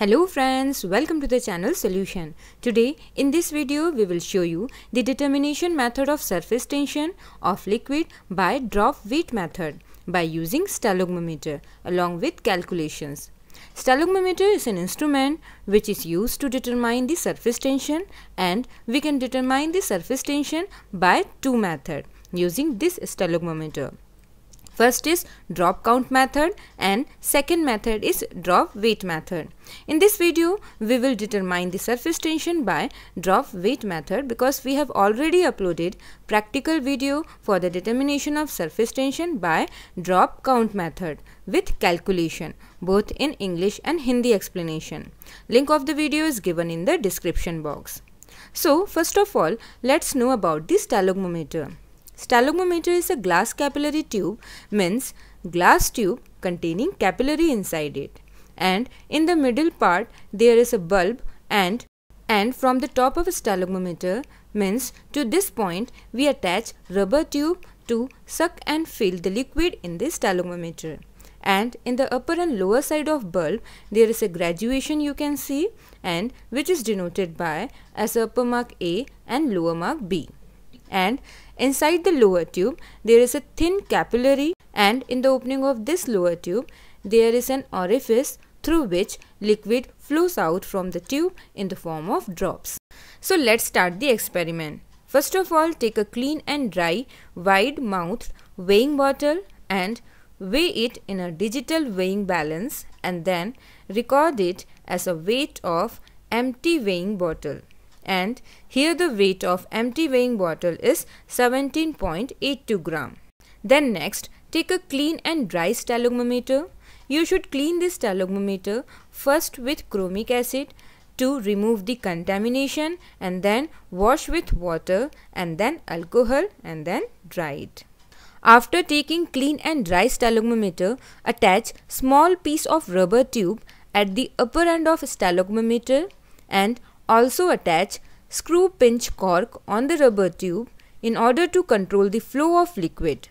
Hello friends, welcome to the channel Solution. Today in this video we will show you the determination method of surface tension of liquid by drop weight method by using stalagmometer along with calculations. Stalagmometer is an instrument which is used to determine the surface tension and we can determine the surface tension by two method using this stalagmometer. First is drop count method and second method is drop weight method. In this video, we will determine the surface tension by drop weight method because we have already uploaded practical video for the determination of surface tension by drop count method with calculation both in English and Hindi explanation. Link of the video is given in the description box. So, first of all, let's know about the stalagmometer. Stalagmometer is a glass capillary tube, means glass tube containing capillary inside it. And in the middle part there is a bulb and and from the top of a stalagmometer means to this point we attach rubber tube to suck and fill the liquid in the stalagmometer and in the upper and lower side of bulb there is a graduation you can see and which is denoted by as upper mark A and lower mark B and inside the lower tube there is a thin capillary and in the opening of this lower tube there is an orifice through which liquid flows out from the tube in the form of drops. So let's start the experiment. First of all take a clean and dry wide mouth weighing bottle and weigh it in a digital weighing balance and then record it as a weight of empty weighing bottle and here the weight of empty weighing bottle is 17.82 gram. Then next take a clean and dry stalagmometer. You should clean this stalagmometer first with chromic acid to remove the contamination and then wash with water and then alcohol and then dry it. After taking clean and dry stalagmometer, attach small piece of rubber tube at the upper end of stalagmometer and also attach screw pinch cork on the rubber tube in order to control the flow of liquid.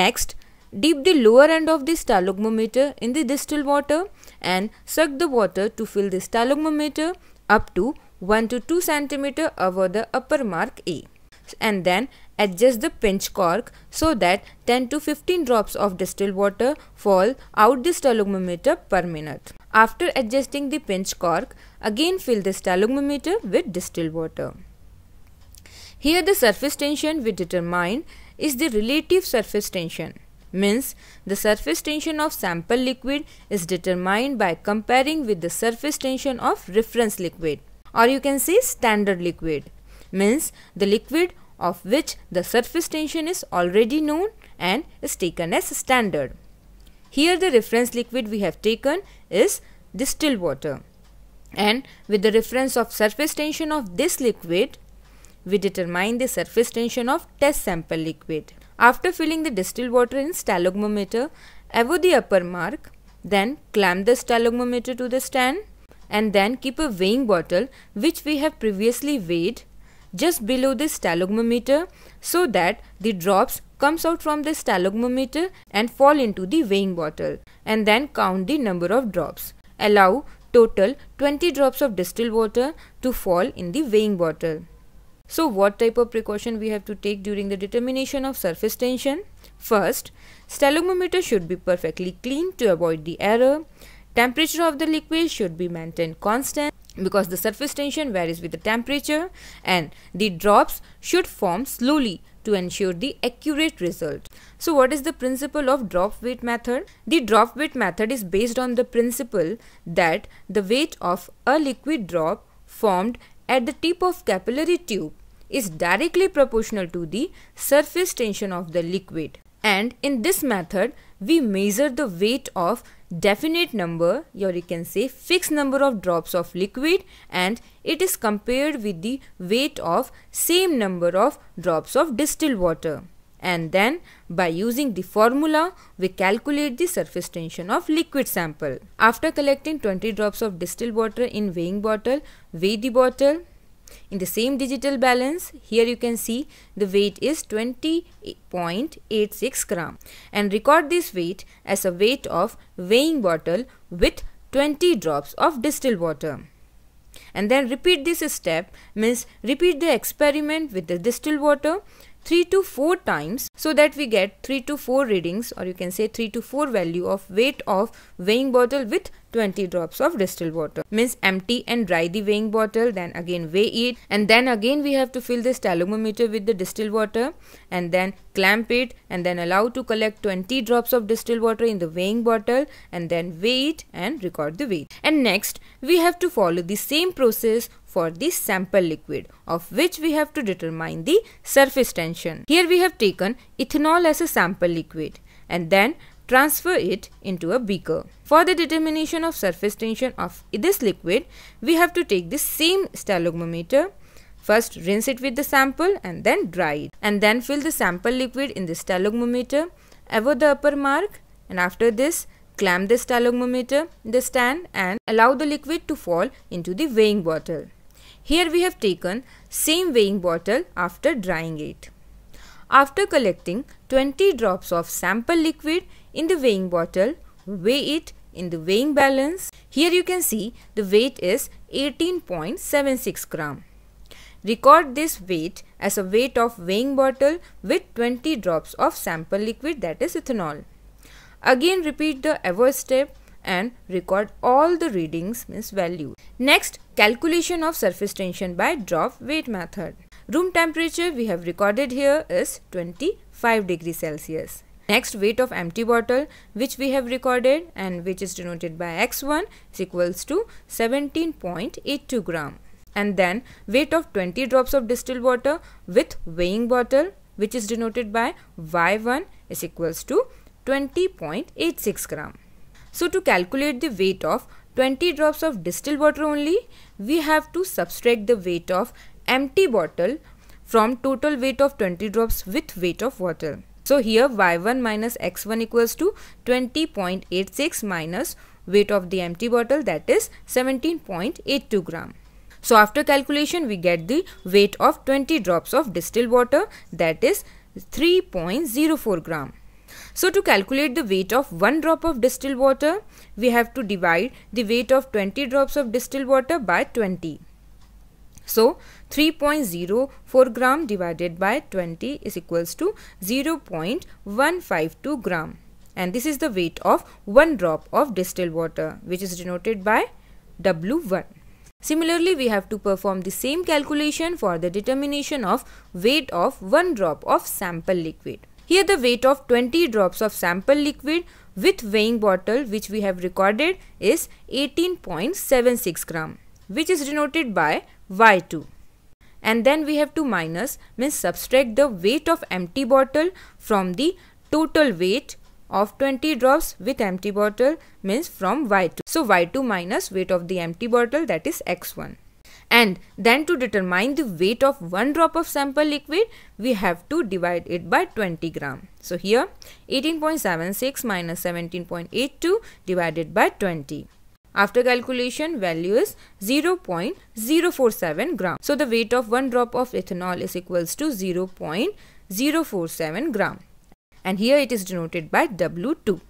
Next, dip the lower end of the stalagmometer in the distilled water and suck the water to fill the stalagmometer up to 1 to 2 cm above the upper mark A and then adjust the pinch cork so that 10 to 15 drops of distilled water fall out the stalagmometer per minute. After adjusting the pinch cork, again fill the stalagmometer with distilled water. Here the surface tension we determine is the relative surface tension means the surface tension of sample liquid is determined by comparing with the surface tension of reference liquid or you can say standard liquid means the liquid of which the surface tension is already known and is taken as standard. Here the reference liquid we have taken is distilled water and with the reference of surface tension of this liquid, we determine the surface tension of test sample liquid. After filling the distilled water in stalagmometer above the upper mark, then clamp the stalagmometer to the stand and then keep a weighing bottle which we have previously weighed just below the stalagmometer so that the drops comes out from the stalagmometer and fall into the weighing bottle and then count the number of drops. Allow total 20 drops of distilled water to fall in the weighing bottle. So what type of precaution we have to take during the determination of surface tension? First, stalagmometer should be perfectly clean to avoid the error. Temperature of the liquid should be maintained constant because the surface tension varies with the temperature and the drops should form slowly to ensure the accurate result. So what is the principle of drop weight method? The drop weight method is based on the principle that the weight of a liquid drop formed at the tip of capillary tube is directly proportional to the surface tension of the liquid. And in this method, we measure the weight of definite number or you can say fixed number of drops of liquid and it is compared with the weight of same number of drops of distilled water and then by using the formula we calculate the surface tension of liquid sample. After collecting 20 drops of distilled water in weighing bottle, weigh the bottle in the same digital balance, here you can see the weight is 20.86 gram and record this weight as a weight of weighing bottle with 20 drops of distilled water. And then repeat this step means repeat the experiment with the distilled water 3 to 4 times so that we get 3 to 4 readings or you can say 3 to 4 value of weight of weighing bottle with 20 drops of distilled water. Means empty and dry the weighing bottle then again weigh it and then again we have to fill this thermometer with the distilled water and then clamp it and then allow to collect 20 drops of distilled water in the weighing bottle and then weigh it and record the weight. And next we have to follow the same process for the sample liquid of which we have to determine the surface tension. Here we have taken ethanol as a sample liquid and then transfer it into a beaker. For the determination of surface tension of this liquid, we have to take the same stalagmometer First rinse it with the sample and then dry it. And then fill the sample liquid in the stalagmometer above the upper mark and after this clamp the stalagmometer in the stand and allow the liquid to fall into the weighing bottle. Here we have taken same weighing bottle after drying it. After collecting 20 drops of sample liquid in the weighing bottle, weigh it in the weighing balance. Here you can see the weight is 18.76 gram. Record this weight as a weight of weighing bottle with 20 drops of sample liquid that is ethanol. Again repeat the above step and record all the readings means value. Next, calculation of surface tension by drop weight method. Room temperature we have recorded here is 25 degree Celsius. Next weight of empty bottle which we have recorded and which is denoted by x1 is equals to 17.82 gram. And then weight of 20 drops of distilled water with weighing bottle which is denoted by y1 is equals to 20.86 gram. So to calculate the weight of 20 drops of distilled water only, we have to subtract the weight of empty bottle from total weight of 20 drops with weight of water. So here y1 minus x1 equals to 20.86 minus weight of the empty bottle that is 17.82 gram. So after calculation we get the weight of 20 drops of distilled water that is 3.04 gram. So to calculate the weight of 1 drop of distilled water, we have to divide the weight of 20 drops of distilled water by 20. So 3.04 gram divided by 20 is equals to 0.152 gram. And this is the weight of 1 drop of distilled water which is denoted by W1. Similarly, we have to perform the same calculation for the determination of weight of one drop of sample liquid. Here the weight of 20 drops of sample liquid with weighing bottle which we have recorded is 18.76 gram which is denoted by Y2. And then we have to minus means subtract the weight of empty bottle from the total weight of 20 drops with empty bottle means from Y2. So Y2 minus weight of the empty bottle that is X1 and then to determine the weight of one drop of sample liquid we have to divide it by 20 gram so here 18.76 minus 17.82 divided by 20 after calculation, value is 0.047 gram. So, the weight of one drop of ethanol is equals to 0.047 gram. And here it is denoted by W2.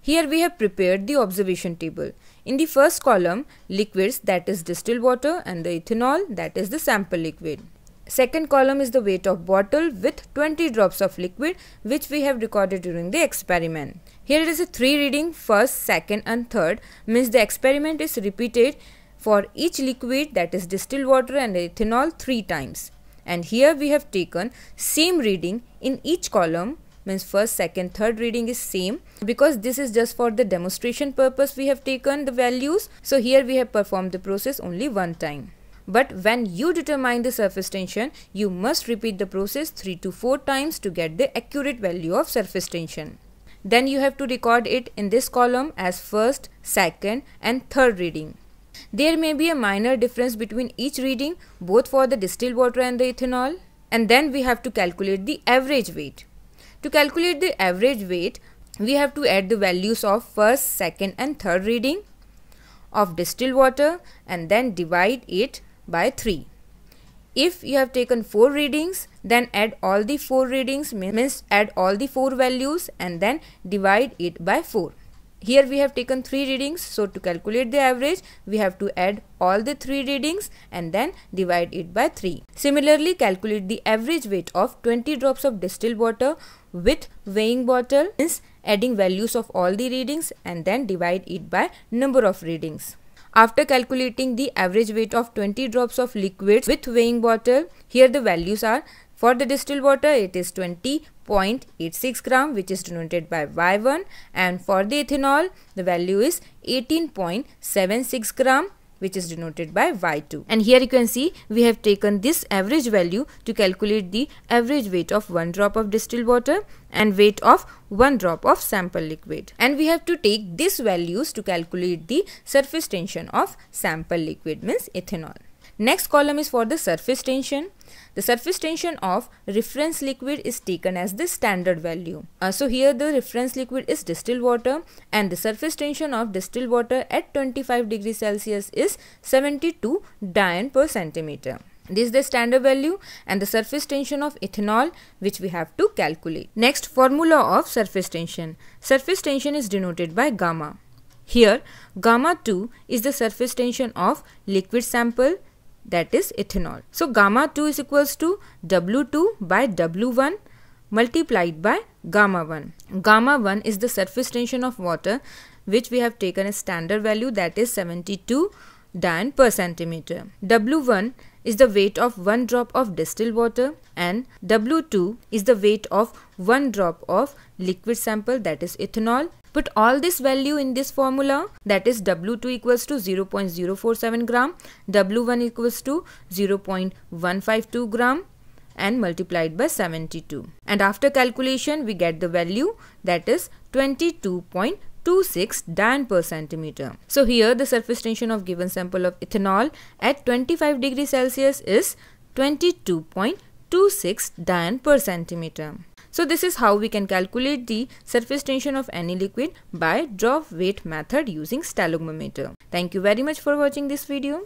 Here we have prepared the observation table. In the first column, liquids that is distilled water and the ethanol that is the sample liquid. Second column is the weight of bottle with 20 drops of liquid which we have recorded during the experiment. Here it is a 3 reading first, second and third means the experiment is repeated for each liquid that is distilled water and ethanol 3 times. And here we have taken same reading in each column means first second third reading is same because this is just for the demonstration purpose we have taken the values so here we have performed the process only one time but when you determine the surface tension you must repeat the process 3 to 4 times to get the accurate value of surface tension then you have to record it in this column as first second and third reading there may be a minor difference between each reading both for the distilled water and the ethanol and then we have to calculate the average weight to calculate the average weight, we have to add the values of first, second and third reading of distilled water and then divide it by 3. If you have taken 4 readings, then add all the 4 readings means add all the 4 values and then divide it by 4 here we have taken three readings so to calculate the average we have to add all the three readings and then divide it by 3 similarly calculate the average weight of 20 drops of distilled water with weighing bottle adding values of all the readings and then divide it by number of readings after calculating the average weight of 20 drops of liquids with weighing bottle here the values are for the distilled water, it is 20.86 gram which is denoted by Y1 and for the ethanol, the value is 18.76 gram which is denoted by Y2. And here you can see we have taken this average value to calculate the average weight of one drop of distilled water and weight of one drop of sample liquid. And we have to take these values to calculate the surface tension of sample liquid means ethanol. Next column is for the surface tension. The surface tension of reference liquid is taken as the standard value. Uh, so here the reference liquid is distilled water and the surface tension of distilled water at 25 degrees Celsius is 72 dyne per centimeter. This is the standard value and the surface tension of ethanol which we have to calculate. Next formula of surface tension. Surface tension is denoted by gamma. Here gamma 2 is the surface tension of liquid sample that is ethanol. So gamma 2 is equals to W2 by W1 multiplied by gamma 1. Gamma 1 is the surface tension of water which we have taken a standard value that is 72 dan per centimeter. W1 is the weight of one drop of distilled water and W2 is the weight of one drop of liquid sample that is ethanol Put all this value in this formula that is W2 equals to 0.047 gram, W1 equals to 0.152 gram and multiplied by 72. And after calculation we get the value that is 22.2 26 dan per centimeter. So here the surface tension of given sample of ethanol at 25 degree Celsius is 22.26 dan per centimeter. So this is how we can calculate the surface tension of any liquid by drop weight method using stalagmometer. Thank you very much for watching this video.